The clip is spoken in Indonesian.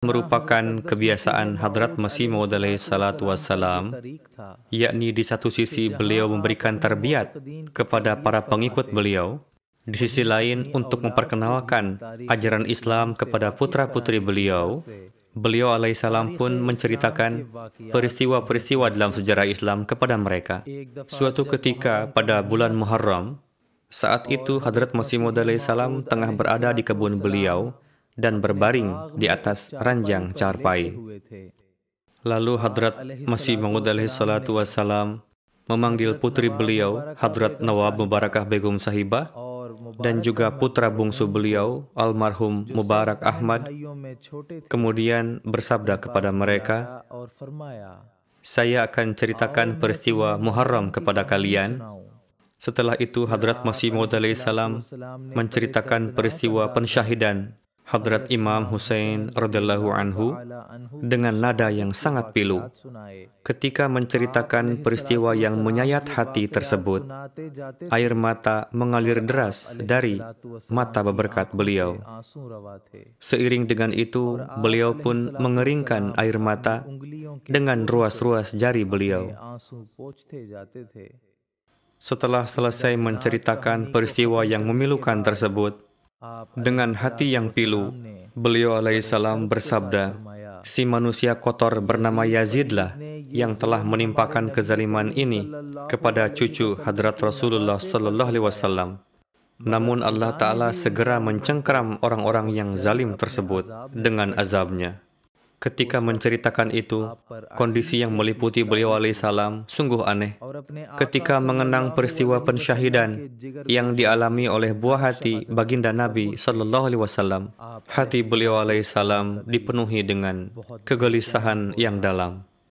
merupakan kebiasaan Hadrat Masih Maud alaihi salatu wassalam, yakni di satu sisi beliau memberikan terbiat kepada para pengikut beliau, di sisi lain untuk memperkenalkan ajaran Islam kepada putra-putri beliau, beliau alaihissalam pun menceritakan peristiwa-peristiwa dalam sejarah Islam kepada mereka. Suatu ketika pada bulan Muharram, saat itu Hadrat Masih Maud salam tengah berada di kebun beliau dan berbaring di atas ranjang carpai. Lalu Hadrat Masih Maud alaihi salatu wassalam memanggil putri beliau, Hadrat Nawab Mubarakah Begum Sahibah, dan juga putra bungsu beliau, almarhum Mubarak Ahmad, kemudian bersabda kepada mereka, saya akan ceritakan peristiwa Muharram kepada kalian. Setelah itu, Hadrat Masih Maud salam menceritakan peristiwa pensyahidan Hadrat Imam Hussein radhiallahu anhu dengan nada yang sangat pilu ketika menceritakan peristiwa yang menyayat hati tersebut. Air mata mengalir deras dari mata berkat beliau. Seiring dengan itu, beliau pun mengeringkan air mata dengan ruas-ruas jari beliau. Setelah selesai menceritakan peristiwa yang memilukan tersebut, dengan hati yang pilu, beliau alaihissalam bersabda, si manusia kotor bernama Yazidlah yang telah menimpakan kezaliman ini kepada cucu Hadrat Rasulullah sallallahu alaihi wasallam. Namun Allah Ta'ala segera mencengkram orang-orang yang zalim tersebut dengan azabnya. ketika menceritakan itu, kondisi yang meliputi beliau alaih salam sungguh aneh. Ketika mengenang peristiwa pensyahidan yang dialami oleh buah hati baginda Nabi saw, hati beliau alaih salam dipenuhi dengan kegelisahan yang dalam.